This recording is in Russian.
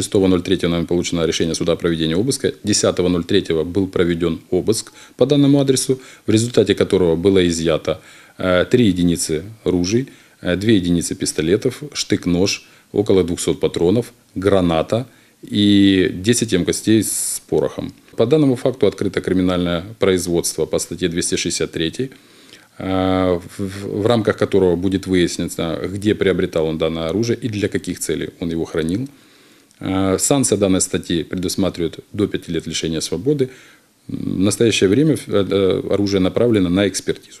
6.03 нами получено решение суда о проведении обыска. 10.03 был проведен обыск по данному адресу, в результате которого было изъято 3 э, единицы ружей, 2 э, единицы пистолетов, штык-нож, около 200 патронов, граната и 10 емкостей с порохом. По данному факту открыто криминальное производство по статье 263 э, в рамках которого будет выяснено, где приобретал он данное оружие и для каких целей он его хранил. Э, Санкция данной статьи предусматривает до 5 лет лишения свободы. В настоящее время э, э, оружие направлено на экспертизу.